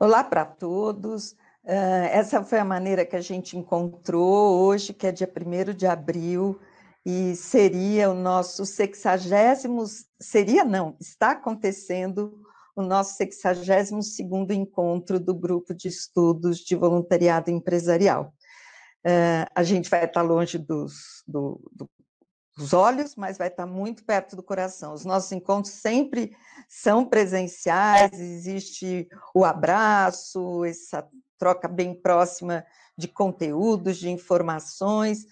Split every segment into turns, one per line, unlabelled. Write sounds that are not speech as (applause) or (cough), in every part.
Olá para todos. Eh, essa foi a maneira que a gente encontrou hoje, que é dia 1 de abril, e seria o nosso 60 seria não, está acontecendo o nosso 62 encontro do grupo de estudos de voluntariado empresarial. Eh, a gente vai estar longe dos, do, do os olhos, mas vai estar muito perto do coração. Os nossos encontros sempre são presenciais, existe o abraço, essa troca bem próxima de conteúdos, de informações,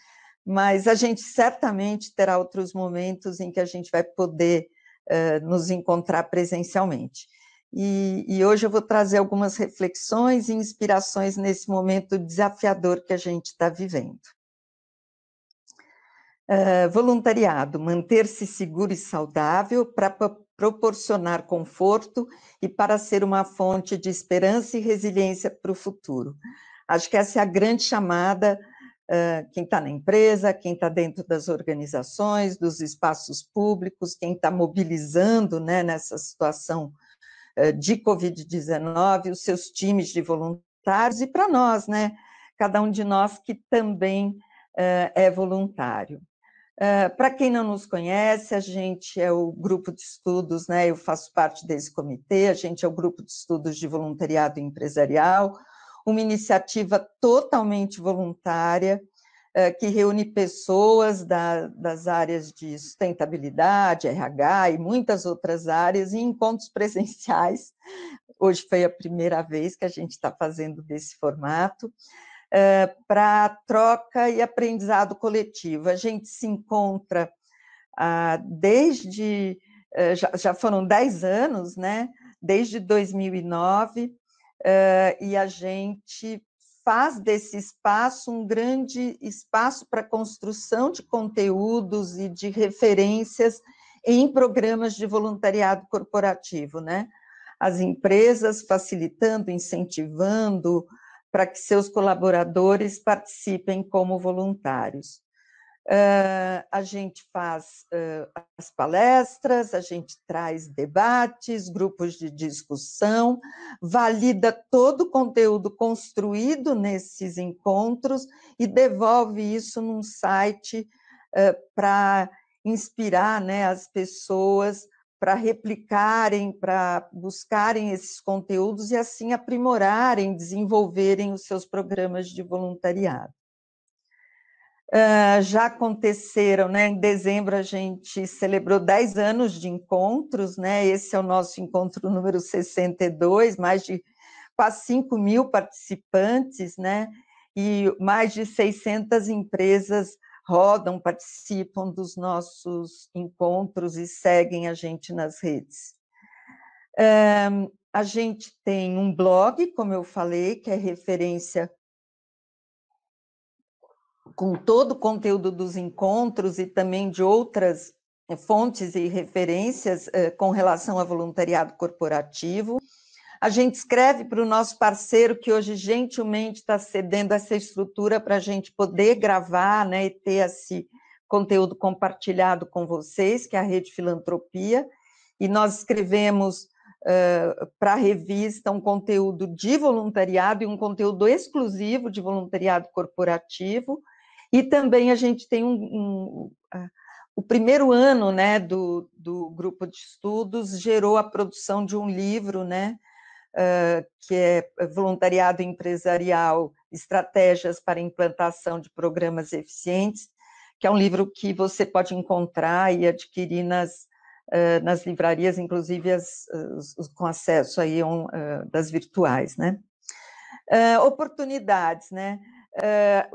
mas a gente certamente terá outros momentos em que a gente vai poder uh, nos encontrar presencialmente. E, e hoje eu vou trazer algumas reflexões e inspirações nesse momento desafiador que a gente está vivendo voluntariado, manter-se seguro e saudável para proporcionar conforto e para ser uma fonte de esperança e resiliência para o futuro. Acho que essa é a grande chamada, uh, quem está na empresa, quem está dentro das organizações, dos espaços públicos, quem está mobilizando né, nessa situação uh, de Covid-19, os seus times de voluntários e para nós, né? Cada um de nós que também é voluntário. Eh, Para quem não nos conhece, a gente é o grupo de estudos, né? Eu faço parte desse comitê, a gente é o grupo de estudos de voluntariado empresarial, uma iniciativa totalmente voluntária uh, que reúne pessoas da, das áreas de sustentabilidade, RH e muitas outras áreas em encontros (laughs) presenciais. Hoje foi a primeira vez que a gente está fazendo desse formato para troca e aprendizado coletivo. A gente se encontra uh, desde, uh, já, já, foram 10 anos, né? desde 2009, eh, e a gente faz desse espaço um grande espaço para construção de conteúdos e de referências em programas de voluntariado corporativo, né? As empresas facilitando, incentivando, para que seus colaboradores participem como voluntários. Uh, a gente faz uh, as palestras, a gente traz debates, grupos de discussão, valida todo o conteúdo construído nesses encontros e devolve isso num site uh, para inspirar né, as pessoas para replicarem, para buscarem esses conteúdos e assim aprimorarem, desenvolverem os seus programas de voluntariado. Uh, já aconteceram, né? Em dezembro a gente celebrou 10 anos de encontros, né? Esse é o nosso encontro número 62, mais de quase 5 mil participantes, né? E mais de 600 empresas rodam, participam dos nossos encontros e seguem a gente nas redes. a gente tem um blog, como eu falei, que é referência com todo o conteúdo dos encontros e também de outras eh, fontes e referências eh, com relação a voluntariado corporativo. A gente escreve para o nosso parceiro que hoje gentilmente está cedendo essa estrutura para a gente poder gravar né, e ter esse conteúdo compartilhado com vocês, que é a Rede Filantropia. E nós escrevemos uh, para a revista um conteúdo de voluntariado e um conteúdo exclusivo de voluntariado corporativo. E também a gente tem um, um uh, o primeiro ano né, do, do grupo de estudos gerou a produção de um livro, né, que é voluntariado empresarial, estratégias para implantação de programas eficientes, que é um livro que você pode encontrar e adquirir nas, nas livrarias, inclusive as, com acesso aí das virtuais, né? oportunidades, né?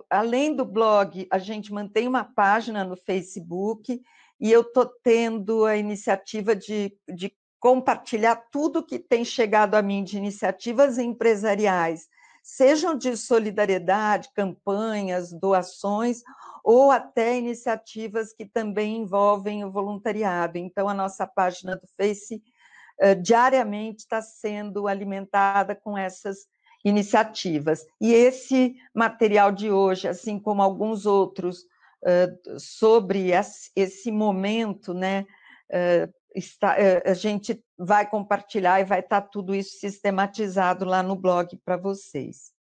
além do blog, a gente mantém uma página no Facebook e eu estou tendo a iniciativa de, de compartilhar tudo que tem chegado a mim de iniciativas empresariais, sejam de solidariedade, campanhas, doações, ou até iniciativas que também envolvem o voluntariado. Então, a nossa página do Face uh, diariamente está sendo alimentada com essas iniciativas. E esse material de hoje, assim como alguns outros uh, sobre esse momento, né, uh, está, eh, a gente vai compartilhar e vai estar tá tudo isso sistematizado lá no blog para vocês.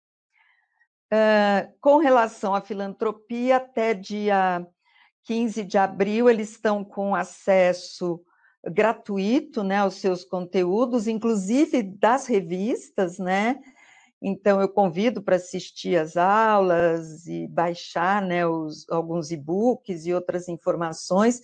Uh, com relação à filantropia, até dia 15 de abril, eles estão com acesso gratuito né, aos seus conteúdos, inclusive das revistas, né? Então, eu convido para assistir às aulas e baixar né, os, alguns e-books e outras informações.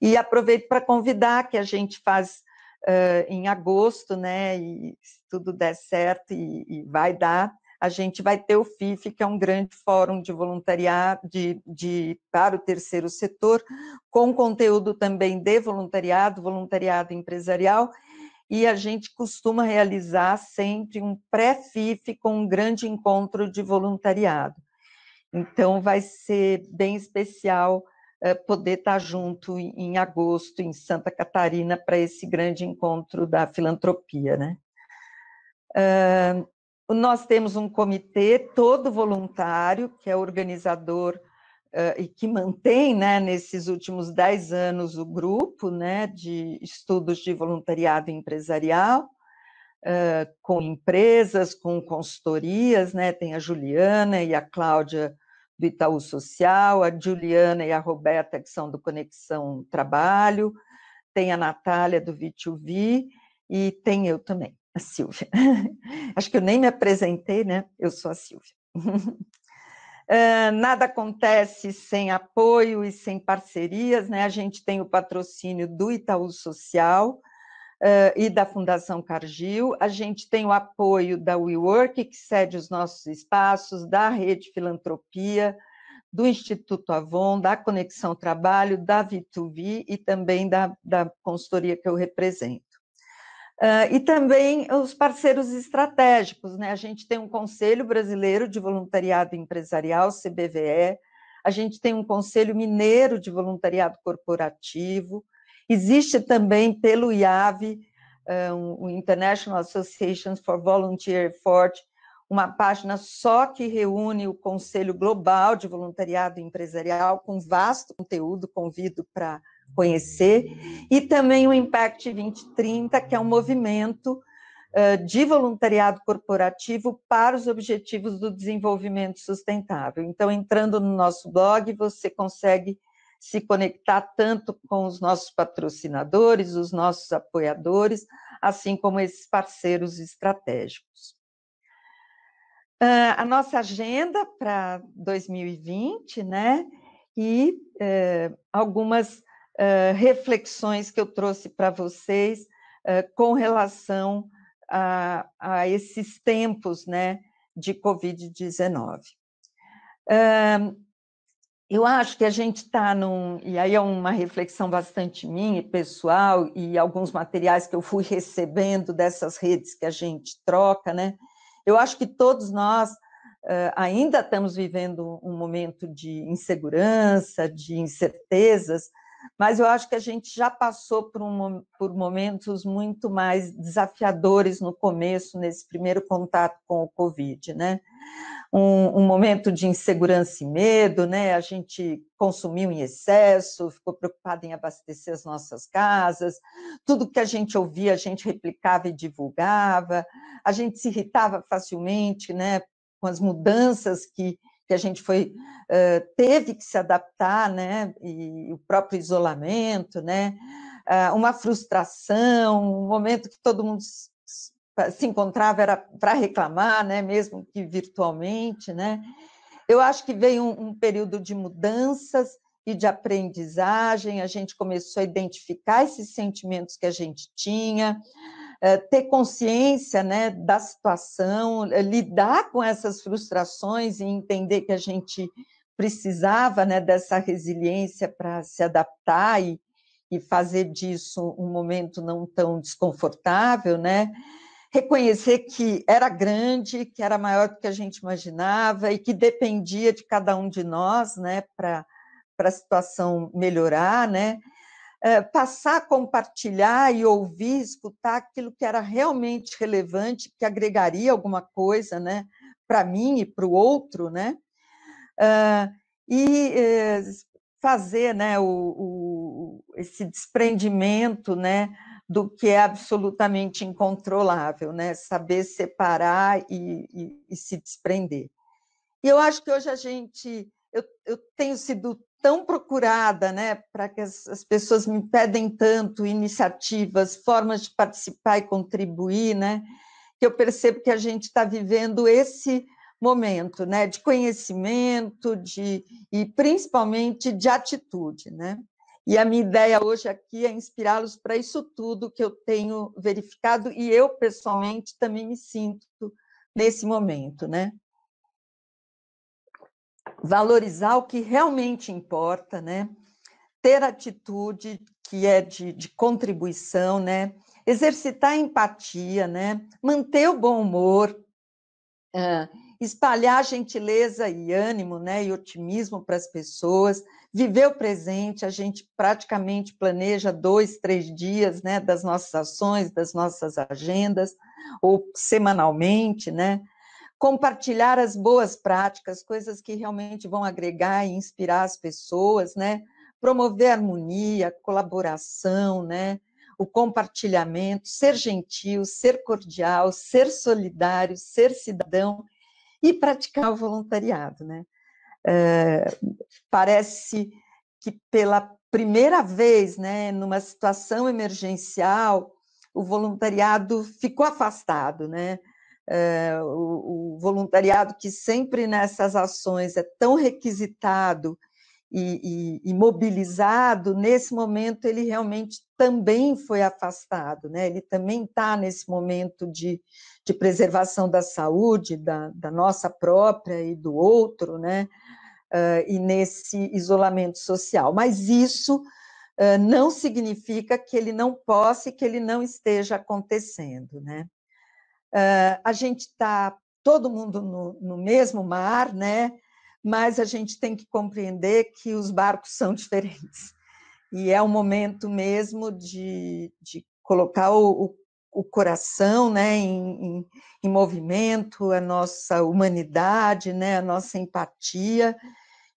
E aproveito para convidar que a gente faz uh, em agosto, né? E se tudo der certo e, e, vai dar, a gente vai ter o FIF, que é um grande fórum de voluntariado de, de, para o terceiro setor, com conteúdo também de voluntariado, voluntariado empresarial e a gente costuma realizar sempre um pré-FIF com um grande encontro de voluntariado. Então, vai ser bem especial é, poder estar junto em agosto, em Santa Catarina, para esse grande encontro da filantropia. Né? nós temos um comitê todo voluntário, que é organizador uh, e que mantém, né, nesses últimos dez anos, o grupo né, de estudos de voluntariado empresarial, uh, com empresas, com consultorias, né, tem a Juliana e a Cláudia do Itaú Social, a Juliana e a Roberta, que são do Conexão Trabalho, tem a Natália do V2V e tem eu também, a Silvia. (laughs) Acho que eu nem me apresentei, né? Eu sou a Silvia. (laughs) Ah, nada acontece sem apoio e sem parcerias, né? A gente tem o patrocínio do Itaú Social uh, e da Fundação Cargill, a gente tem o apoio da WeWork, que cede os nossos espaços, da Rede Filantropia, do Instituto Avon, da Conexão Trabalho, da Vituvi e também da, da consultoria que eu represento. Uh, e também os parceiros estratégicos, né? A gente tem um Conselho Brasileiro de Voluntariado Empresarial, CBVE, a gente tem um Conselho Mineiro de Voluntariado Corporativo, existe também pelo IAV, ah, o International Association for Volunteer Effort, uma página só que reúne o Conselho Global de Voluntariado Empresarial, com vasto conteúdo, convido para conhecer, e também o Impact 2030, que é um movimento de voluntariado corporativo para os objetivos do desenvolvimento sustentável. Então, entrando no nosso blog, você consegue se conectar tanto com os nossos patrocinadores, os nossos apoiadores, assim como esses parceiros estratégicos. Uh, a nossa agenda para 2020, né? E uh, algumas uh, reflexões que eu trouxe para vocês ah, com relação a, a, esses tempos, né? De Covid-19. eu acho que a gente está num. E aí é uma reflexão bastante minha e pessoal, e alguns materiais que eu fui recebendo dessas redes que a gente troca, né? Eu acho que todos nós uh, ainda estamos vivendo um momento de insegurança, de incertezas, mas eu acho que a gente já passou por, um, por momentos muito mais desafiadores no começo, nesse primeiro contato com o Covid, né? um, um, momento de insegurança e medo, né? A gente consumiu em excesso, ficou preocupado em abastecer as nossas casas, tudo que a gente ouvia a gente replicava e divulgava, a gente se irritava facilmente, né? Com as mudanças que, que a gente foi teve que se adaptar, né? E o próprio isolamento, né? Ah, uma frustração, um momento que todo mundo se encontrava era para reclamar, né, mesmo que virtualmente, né? Eu acho que veio um, um, período de mudanças e de aprendizagem, a gente começou a identificar esses sentimentos que a gente tinha, eh, ter consciência né, da situação, eh, lidar com essas frustrações e entender que a gente precisava né, dessa resiliência para se adaptar e, e fazer disso um momento não tão desconfortável, né? reconhecer que era grande, que era maior do que a gente imaginava e que dependia de cada um de nós, né, para a situação melhorar, né? É, passar a compartilhar e ouvir, escutar aquilo que era realmente relevante, que agregaria alguma coisa, né, para mim e para o outro, né? É, e é, fazer, né, o, o, esse desprendimento, né, do que é absolutamente incontrolável, né? Saber separar e, e, e se desprender. E eu acho que hoje a gente, eu, eu tenho sido tão procurada, né? Para que as, as, pessoas me pedem tanto iniciativas, formas de participar e contribuir, né? Que eu percebo que a gente está vivendo esse momento, né? De conhecimento, de e principalmente de atitude, né? E a minha ideia hoje aqui é inspirá-los para isso tudo que eu tenho verificado e eu, pessoalmente, também me sinto nesse momento, né? Valorizar o que realmente importa, né? Ter atitude que é de, de contribuição, né? Exercitar empatia, né? Manter o bom humor, uh, espalhar gentileza e ânimo, né? E otimismo para as pessoas, Viver o presente, a gente praticamente planeja dois, três dias né, das nossas ações, das nossas agendas, ou semanalmente, né? Compartilhar as boas práticas, coisas que realmente vão agregar e inspirar as pessoas, né? Promover harmonia, colaboração, né? o compartilhamento, ser gentil, ser cordial, ser solidário, ser cidadão e praticar o voluntariado, né? É, parece que pela primeira vez, né, numa situação emergencial, o voluntariado ficou afastado, né? É, o, o, voluntariado que sempre nessas ações é tão requisitado e, e, e, mobilizado, nesse momento ele realmente também foi afastado, né? ele também está nesse momento de, de preservação da saúde, da, da nossa própria e do outro, né? uh, e nesse isolamento social. Mas isso uh, não significa que ele não possa e que ele não esteja acontecendo. Né? Uh, a gente está todo mundo no, no mesmo mar, né? mas a gente tem que compreender que os barcos são (laughs) diferentes. E é o momento mesmo de, de colocar o, o coração né, em, em, em, movimento, a nossa humanidade, né, a nossa empatia,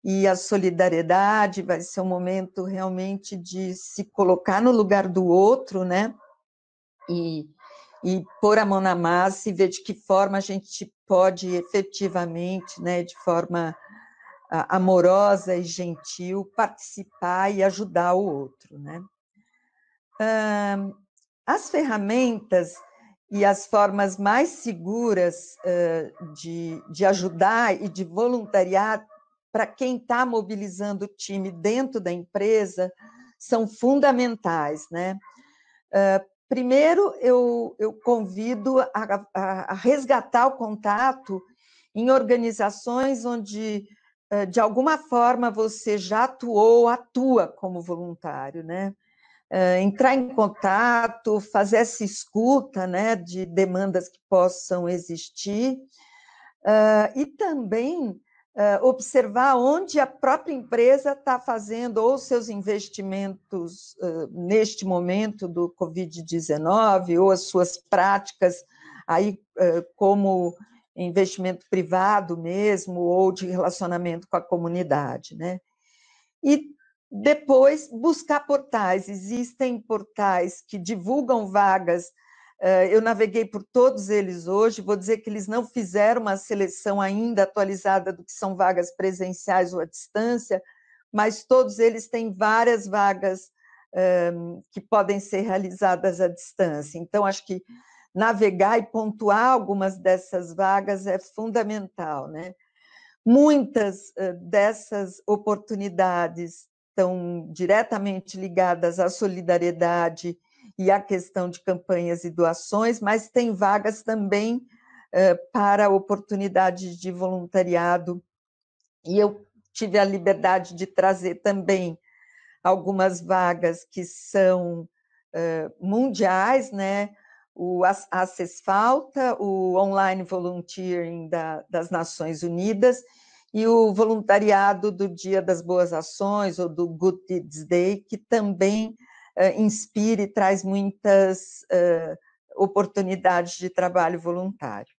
e a solidariedade vai ser um momento realmente de se colocar no lugar do outro, né? E, e pôr a mão na massa e ver de que forma a gente pode efetivamente, né, de forma ah, amorosa e gentil, participar e ajudar o outro, né? As ferramentas e as formas mais seguras ah, de, de ajudar e de voluntariar para quem está mobilizando o time dentro da empresa são fundamentais, né? Uh, primeiro, eu, eu convido a, a, a, resgatar o contato em organizações onde, uh, de alguma forma, você já atuou ou atua como voluntário, né? Uh, entrar em contato, fazer essa escuta né, de demandas que possam existir, e também uh, observar onde a própria empresa está fazendo ou seus investimentos uh, neste momento do Covid-19, ou as suas práticas aí uh, como investimento privado mesmo, ou de relacionamento com a comunidade. Né? E depois buscar portais. Existem portais que divulgam vagas eh, eu naveguei por todos eles hoje, vou dizer que eles não fizeram uma seleção ainda atualizada do que são vagas presenciais ou à distância, mas todos eles têm várias vagas eh, que podem ser realizadas à distância. Então, acho que navegar e pontuar algumas dessas vagas é fundamental, né? Muitas eh, dessas oportunidades estão diretamente ligadas à solidariedade e a questão de campanhas e doações, mas tem vagas também eh, para oportunidades de voluntariado. E eu tive a liberdade de trazer também algumas vagas que são eh, mundiais, né? O a o Online Volunteering da, das Nações Unidas, e o voluntariado do Dia das Boas Ações, ou do Good Deeds Day, que também uh, eh, inspira e traz muitas uh, oportunidades de trabalho voluntário.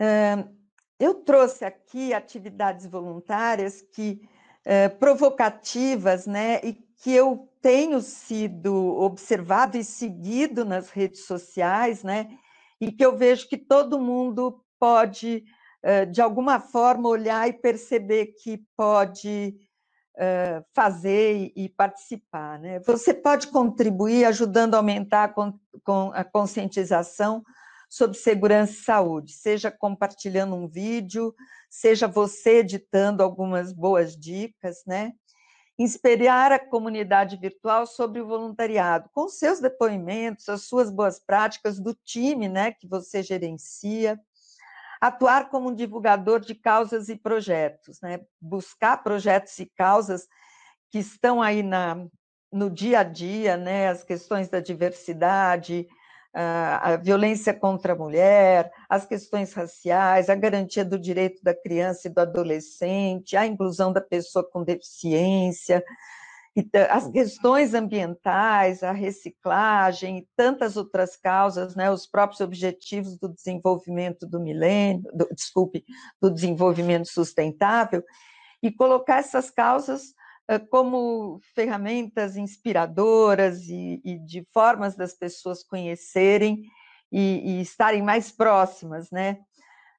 Uh, eu trouxe aqui atividades voluntárias que eh, provocativas, né, e que eu tenho sido observado e seguido nas redes sociais, né, e que eu vejo que todo mundo pode de alguma forma olhar e perceber que pode eh, fazer e, participar. Né? Você pode contribuir ajudando a aumentar a, a conscientização sobre segurança e saúde, seja compartilhando um vídeo, seja você editando algumas boas dicas, né? Inspirar a comunidade virtual sobre o voluntariado, com seus depoimentos, as suas boas práticas do time, né, que você gerencia. Atuar como um divulgador de causas e projetos, né? buscar projetos e causas que estão aí na, no dia a dia, né? as questões da diversidade, a violência contra a mulher, as questões raciais, a garantia do direito da criança e do adolescente, a inclusão da pessoa com deficiência, então, as questões ambientais, a reciclagem e tantas outras causas, né, os próprios objetivos do desenvolvimento do milênio, do, desculpe, do desenvolvimento sustentável, e colocar essas causas eh, como ferramentas inspiradoras e, e, de formas das pessoas conhecerem e, e estarem mais próximas, né?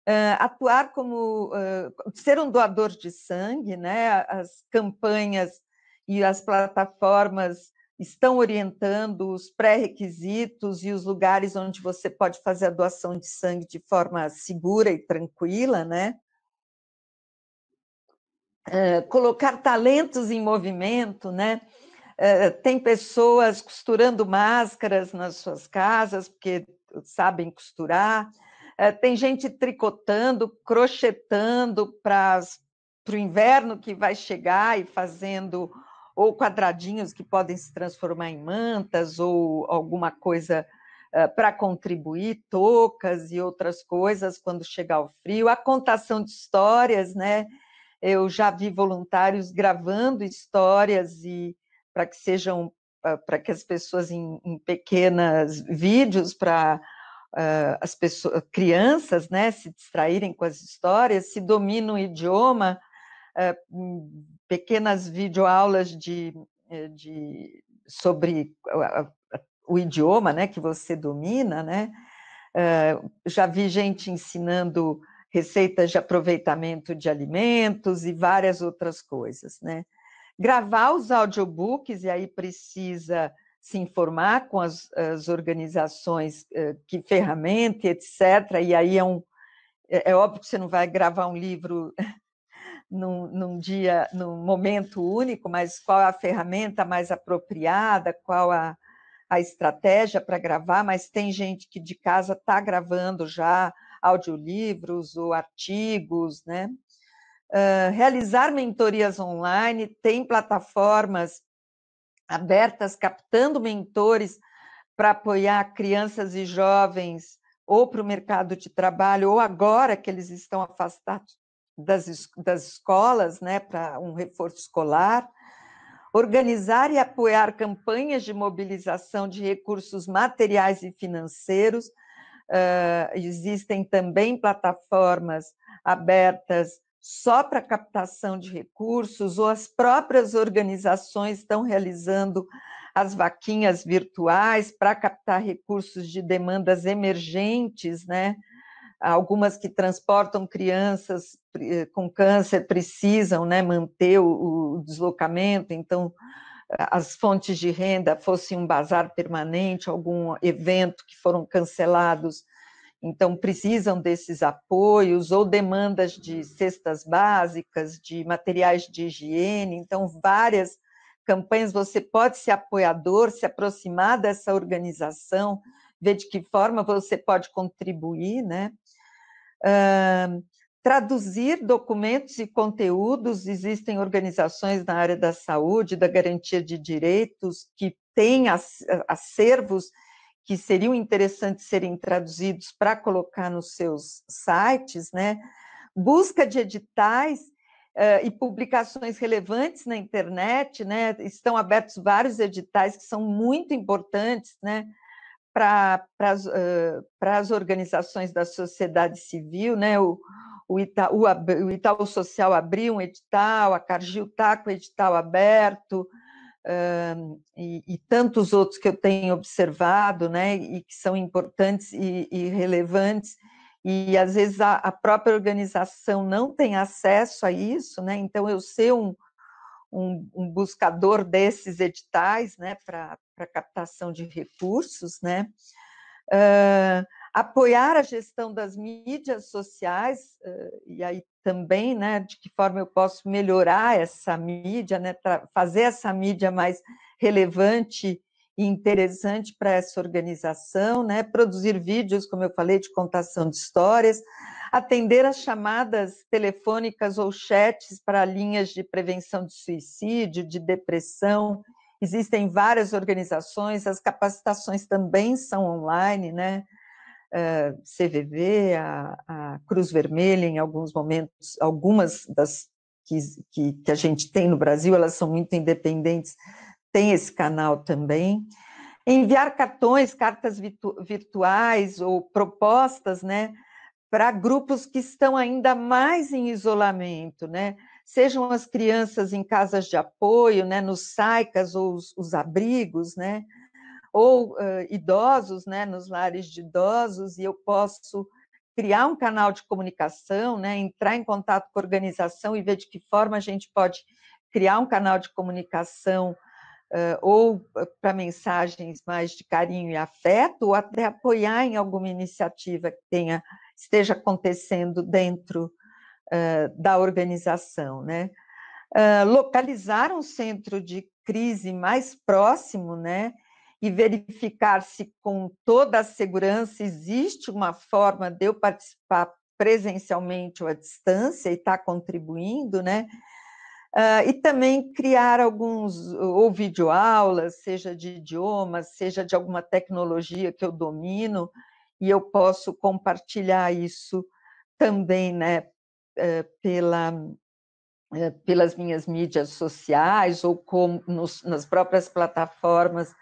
Uh, atuar como uh, ser um doador de sangue, né? As campanhas e as plataformas estão orientando os pré-requisitos e os lugares onde você pode fazer a doação de sangue de forma segura e tranquila, né? É, colocar talentos em movimento, né? É, tem pessoas costurando máscaras nas suas casas, porque sabem costurar. É, tem gente tricotando, crochetando para o inverno que vai chegar e fazendo ou quadradinhos que podem se transformar em mantas, ou alguma coisa uh, eh, para contribuir, toucas e outras coisas quando chegar o frio, a contação de histórias, né? Eu já vi voluntários gravando histórias e para que sejam eh, para que as pessoas em, em pequenas vídeos para uh, eh, as pessoas, crianças, né, se distraírem com as histórias, se domina o idioma, eh, hum, pequenas videoaulas de, eh, de, sobre o idioma né, que você domina, né? Eh, já vi gente ensinando receitas de aproveitamento de alimentos e várias outras coisas, né? Gravar os audiobooks, e aí precisa se informar com as, as organizações, que ferramenta, etc. E aí é um. É, é óbvio que você não vai gravar um livro num, num, dia, num momento único, mas qual a ferramenta mais apropriada, qual a, a estratégia para gravar, mas tem gente que de casa está gravando já audiolivros ou artigos, né? Uh, realizar mentorias online, tem plataformas abertas captando mentores para apoiar crianças e jovens ou para o mercado de trabalho, ou agora que eles estão afastados das, das escolas né, para um reforço escolar, organizar e apoiar campanhas de mobilização de recursos materiais e financeiros. Uh, existem também plataformas abertas só para captação de recursos, ou as próprias organizações estão realizando as vaquinhas virtuais para captar recursos de demandas emergentes, né? algumas que transportam crianças eh, com câncer precisam né, manter o, o, deslocamento, então as fontes de renda fossem um bazar permanente, algum evento que foram cancelados, então precisam desses apoios ou demandas de cestas básicas, de materiais de higiene, então várias campanhas você pode ser apoiador, se aproximar dessa organização, ver de que forma você pode contribuir, né? traduzir documentos e conteúdos, existem organizações na área da saúde, da garantia de direitos, que têm acervos que seriam interessantes serem traduzidos para colocar nos seus sites, né? Busca de editais uh, e publicações relevantes na internet, né? Estão abertos vários editais que são muito importantes, né? para as uh, organizações da sociedade civil, né? O, o, Itaú, o Itaú Social abriu um edital, a Cargill está com o edital aberto, e, e, tantos outros que eu tenho observado, né, e que são importantes e, e relevantes, e às vezes a, a, própria organização não tem acesso a isso, né, então eu ser um, um, um buscador desses editais né, para captação de recursos, né? Uh, apoiar a gestão das mídias sociais, uh, e aí também, né, de que forma eu posso melhorar essa mídia, né, fazer essa mídia mais relevante e interessante para essa organização, né, produzir vídeos, como eu falei, de contação de histórias, atender as chamadas telefônicas ou chats para linhas de prevenção de suicídio, de depressão. Existem várias organizações, as capacitações também são online, né? Uh, ah, CVV, a, a, Cruz Vermelha, em alguns momentos, algumas das que, que, que a gente tem no Brasil, elas são muito independentes, tem esse canal também enviar cartões, cartas virtu virtuais ou propostas, né, para grupos que estão ainda mais em isolamento, né? Sejam as crianças em casas de apoio, né, nos saicas ou os, os abrigos, né? Ou uh, idosos, né, nos lares de idosos, e eu posso criar um canal de comunicação, né, entrar em contato com a organização e ver de que forma a gente pode criar um canal de comunicação uh, ou para mensagens mais de carinho e afeto, ou até apoiar em alguma iniciativa que tenha, esteja acontecendo dentro uh, da organização. Né? Uh, localizar um centro de crise mais próximo, né? E verificar se com toda a segurança existe uma forma de eu participar presencialmente ou à distância e estar tá contribuindo, né? Uh, e também criar alguns, ou videoaulas, seja de idiomas, seja de alguma tecnologia que eu domino, e eu posso compartilhar isso também né, eh, pela, eh, pelas minhas mídias sociais ou com, nos, nas próprias plataformas,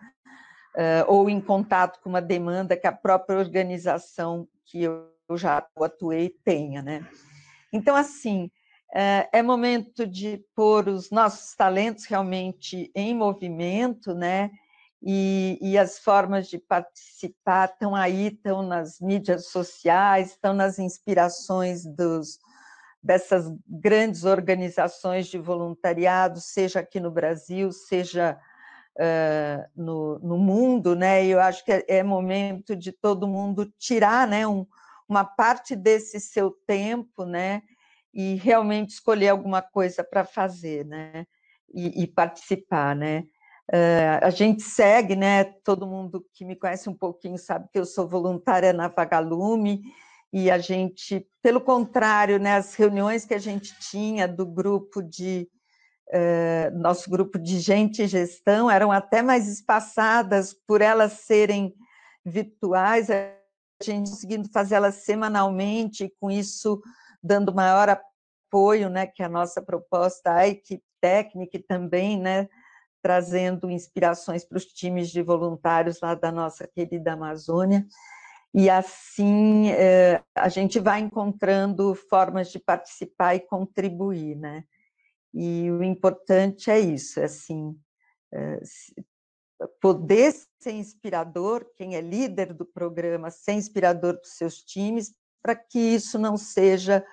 eh, ou em contato com uma demanda que a própria organização que eu já atuei tenha. Né? Então, assim, é, é momento de pôr os nossos talentos realmente em movimento, né? E, e as formas de participar estão aí, estão nas mídias sociais, estão nas inspirações dos, dessas grandes organizações de voluntariado, seja aqui no Brasil, seja uh, no, no, mundo, né? Eu acho que é, é momento de todo mundo tirar, né, um, uma parte desse seu tempo, né? e realmente escolher alguma coisa para fazer, né? E, e participar, né? Uh, a gente segue, né? Todo mundo que me conhece um pouquinho sabe que eu sou voluntária na Vagalume e a gente, pelo contrário, né? As reuniões que a gente tinha do grupo de uh, nosso grupo de gente e gestão eram até mais espaçadas por elas serem virtuais, a gente conseguindo fazê-las semanalmente, e com isso dando maior apoio, né, que a nossa proposta à equipe técnica e também, né, trazendo inspirações para os times de voluntários lá da nossa querida Amazônia. E assim eh, a gente vai encontrando formas de participar e contribuir, né? E o importante é isso, é assim, eh, poder ser inspirador, quem é líder do programa, ser inspirador dos seus times, para que isso não seja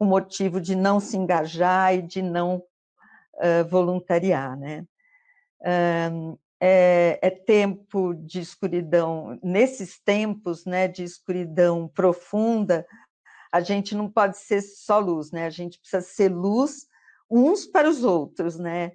um motivo de não se engajar e de não uh, voluntariar. Né? é, é, tempo de escuridão, nesses tempos né, de escuridão profunda, a gente não pode ser só luz, né? a gente precisa ser luz uns para os outros. Né?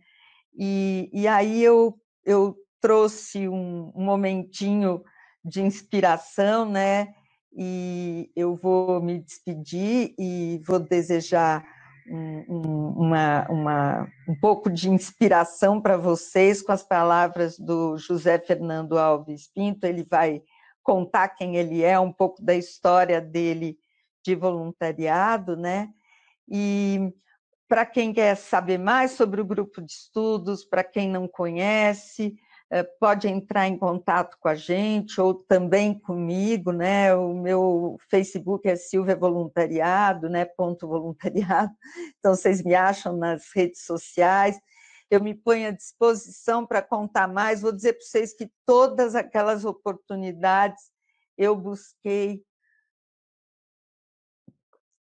E, e aí eu, eu trouxe um, um momentinho de inspiração, né? e eu vou me despedir e vou desejar um, um, uma, uma, um pouco de inspiração para vocês com as palavras do José Fernando Alves Pinto. Ele vai contar quem ele é, um pouco da história dele de voluntariado, né? E para quem quer saber mais sobre o grupo de estudos, para quem não conhece, eh, pode entrar em contato com a gente ou também comigo, né? O meu Facebook é Silvia Voluntariado, né? Ponto voluntariado. (laughs) Então vocês me acham nas redes sociais. Eu me ponho à disposição para contar mais. Vou dizer para vocês que todas aquelas oportunidades eu busquei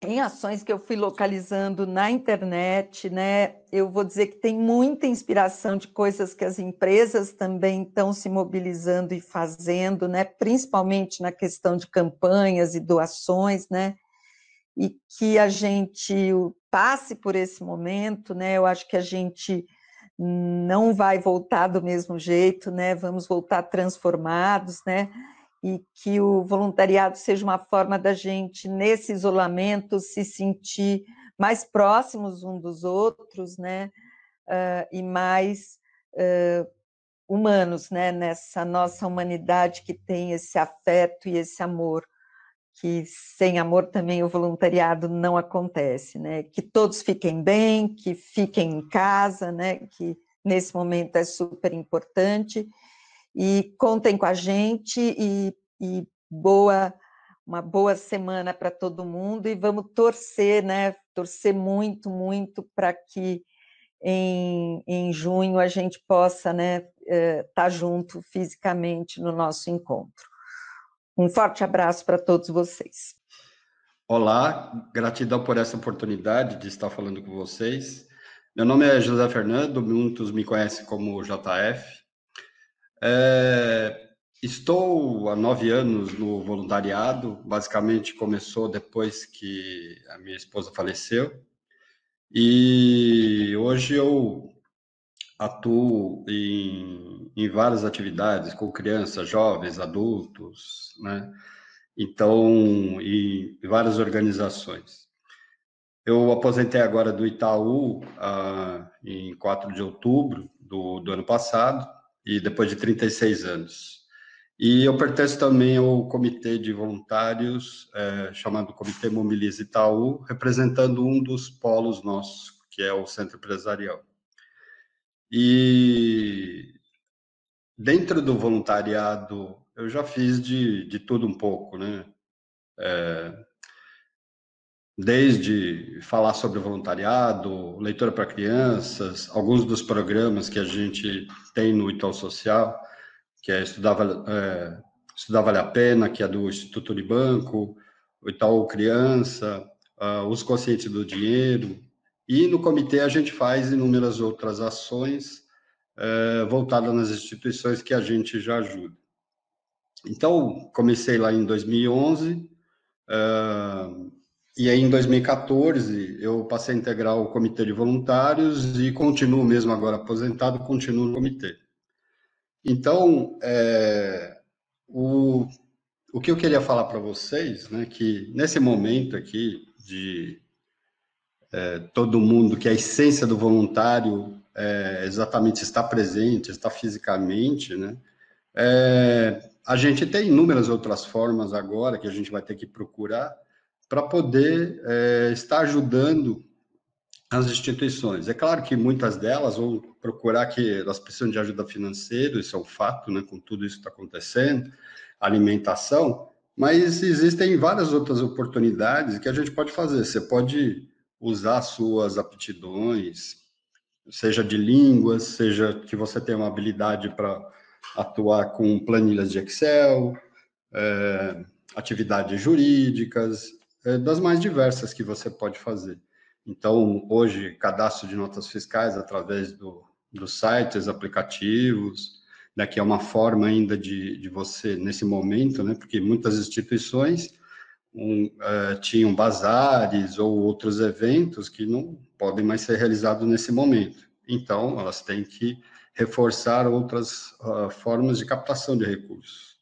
em ações que eu fui localizando na internet, né? Eu vou dizer que tem muita inspiração de coisas que as empresas também estão se mobilizando e fazendo, né? Principalmente na questão de campanhas e doações, né? E que a gente passe por esse momento, né? Eu acho que a gente não vai voltar do mesmo jeito, né? Vamos voltar transformados, né? e que o voluntariado seja uma forma da gente, nesse isolamento, se sentir mais próximos uns dos outros, né? Uh, e mais uh, humanos, né? Nessa nossa humanidade que tem esse afeto e esse amor, que sem amor também o voluntariado não acontece, né? Que todos fiquem bem, que fiquem em casa, né? Que nesse momento é super importante e contem com a gente e, e boa uma boa semana para todo mundo e vamos torcer, né? Torcer muito, muito para que em, em junho a gente possa, né, estar eh, tá junto fisicamente no nosso encontro. Um forte abraço para todos vocês.
Olá, gratidão por essa oportunidade de estar falando com vocês. Meu nome é José Fernando, muitos me conhecem como JF. É, estou há nove anos no voluntariado, basicamente começou depois que a minha esposa faleceu, e hoje eu atuo em, em várias atividades com crianças, jovens, adultos, né? Então, e várias organizações. Eu aposentei agora do Itaú ah, em 4 de outubro do, do ano passado, e depois de 36 anos. E eu pertenço também ao comitê de voluntários, é, chamado Comitê Mobiliza Itaú, representando um dos polos nossos, que é o centro empresarial. E dentro do voluntariado, eu já fiz de, de tudo um pouco, né? É, desde falar sobre voluntariado, leitura para crianças, alguns dos programas que a gente tem no Itaú Social, que é Estudar, é, Estudar Vale a Pena, que é do Instituto de Banco, o Itaú Criança, uh, Os Conscientes do Dinheiro, e no comitê a gente faz inúmeras outras ações é, voltadas nas instituições que a gente já ajuda. Então, comecei lá em 2011, uh, e aí, em 2014, eu passei a integrar o comitê de voluntários e continuo mesmo agora aposentado, continuo no comitê. Então, é, o, o que eu queria falar para vocês, né, que nesse momento aqui de é, todo mundo, que a essência do voluntário é, exatamente está presente, está fisicamente, né, é, a gente tem inúmeras outras formas agora que a gente vai ter que procurar para poder é, estar ajudando as instituições. É claro que muitas delas vão procurar que elas precisam de ajuda financeira, isso é um fato, né, com tudo isso que está acontecendo, alimentação, mas existem várias outras oportunidades que a gente pode fazer. Você pode usar suas aptidões, seja de línguas, seja que você tenha uma habilidade para atuar com planilhas de Excel, é, atividades jurídicas, é, das mais diversas que você pode fazer. Então, hoje, cadastro de notas fiscais através do, dos sites, aplicativos, daqui né, é uma forma ainda de, de você, nesse momento, né, porque muitas instituições um, uh, tinham bazares ou outros eventos que não podem mais ser realizados nesse momento. Então, elas têm que reforçar outras uh, formas de captação de recursos.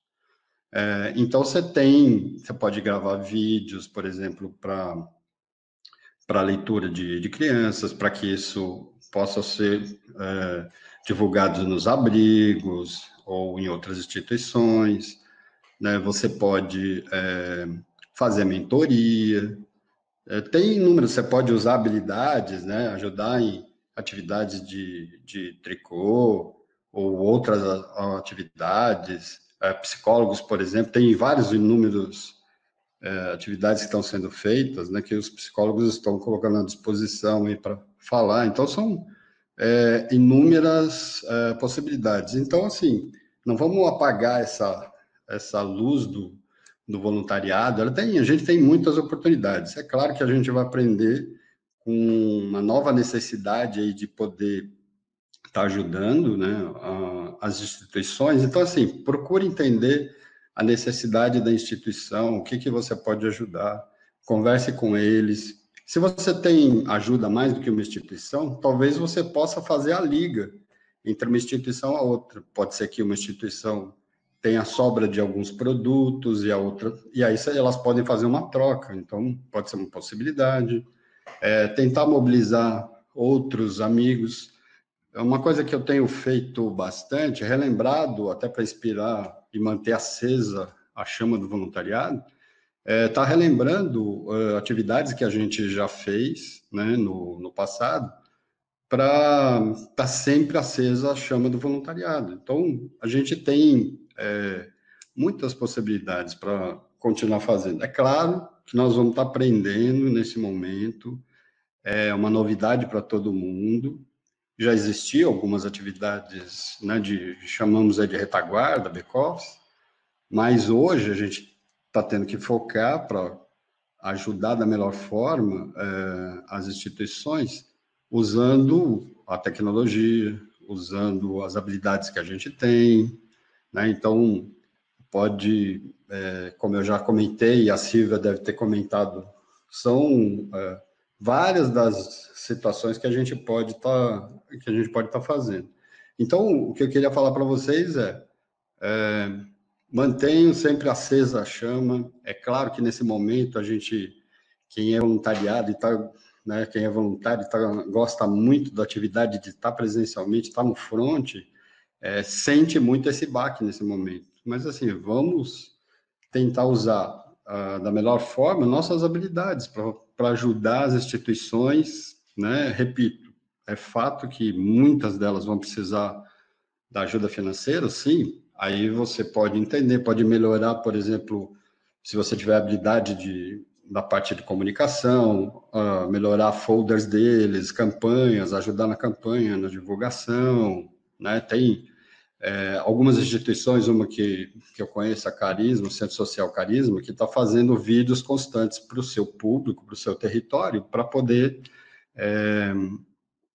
É, então você tem, você pode gravar vídeos, por exemplo, para para leitura de, de crianças, para que isso possa ser é, divulgado nos abrigos ou em outras instituições. Né? Você pode é, fazer mentoria. É, tem inúmeros, você pode usar habilidades, né? ajudar em atividades de, de tricô ou outras atividades. Eh, psicólogos, por exemplo, tem vários inúmeros é, atividades que estão sendo feitas, né, que os psicólogos estão colocando à disposição para falar. Então são é, inúmeras é, possibilidades. Então assim, não vamos apagar essa essa luz do, do voluntariado. Ela tem, a gente tem muitas oportunidades. É claro que a gente vai aprender com uma nova necessidade aí de poder está ajudando né, a, as instituições. Então, assim, procure entender a necessidade da instituição, o que, que você pode ajudar, converse com eles. Se você tem ajuda mais do que uma instituição, talvez você possa fazer a liga entre uma instituição a outra. Pode ser que uma instituição tenha sobra de alguns produtos e a outra, e aí elas podem fazer uma troca. Então, pode ser uma possibilidade. É, tentar mobilizar outros amigos uma coisa que eu tenho feito bastante, relembrado, até para inspirar e manter acesa a chama do voluntariado, está é relembrando uh, atividades que a gente já fez né, no, no passado, para estar tá sempre acesa a chama do voluntariado. Então, a gente tem é, muitas possibilidades para continuar fazendo. É claro que nós vamos estar tá aprendendo nesse momento, é uma novidade para todo mundo, já existiam algumas atividades, né, de chamamos de retaguarda, back-office, mas hoje a gente está tendo que focar para ajudar da melhor forma eh, as instituições usando a tecnologia, usando as habilidades que a gente tem, né? Então pode, eh, como eu já comentei, a Silvia deve ter comentado, são eh, várias das situações que a gente pode estar tá, que a gente pode estar tá fazendo. Então, o que eu queria falar para vocês é, é mantenham sempre acesa a chama. É claro que nesse momento a gente, quem é voluntariado e está né, quem é voluntário tá, gosta muito da atividade de estar tá presencialmente, estar tá no front, é, sente muito esse baque nesse momento. Mas assim, vamos tentar usar uh, da melhor forma nossas habilidades para para ajudar as instituições, né? Repito, é fato que muitas delas vão precisar da ajuda financeira, sim. Aí você pode entender, pode melhorar, por exemplo, se você tiver habilidade de, da parte de comunicação, uh, melhorar folders deles, campanhas, ajudar na campanha, na divulgação, né? Tem é, algumas instituições, uma que, que eu conheço, a Carisma, o Centro Social Carisma, que está fazendo vídeos constantes para o seu público, para o seu território, para poder é,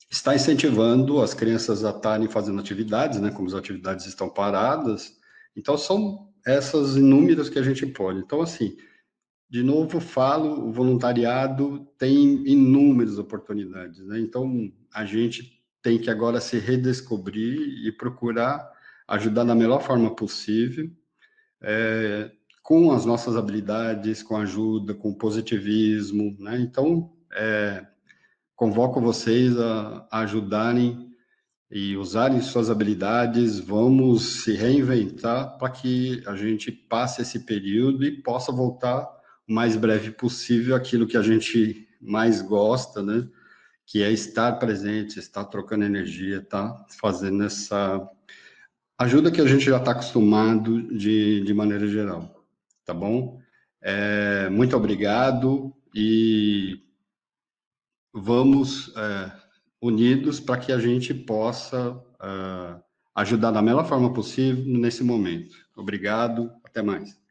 estar incentivando as crianças a estarem fazendo atividades, né, como as atividades estão paradas. Então, são essas inúmeras que a gente pode. Então, assim, de novo, falo, o voluntariado tem inúmeras oportunidades. Né? Então, a gente tem que agora se redescobrir e procurar ajudar da melhor forma possível, é, com as nossas habilidades, com ajuda, com positivismo, né? Então, é, convoco vocês a, a ajudarem e usarem suas habilidades, vamos se reinventar para que a gente passe esse período e possa voltar o mais breve possível aquilo que a gente mais gosta, né? Que é estar presente, estar trocando energia, tá fazendo essa ajuda que a gente já está acostumado de, de maneira geral, tá bom? É, muito obrigado e vamos é, unidos para que a gente possa é, ajudar da melhor forma possível nesse momento. Obrigado, até mais.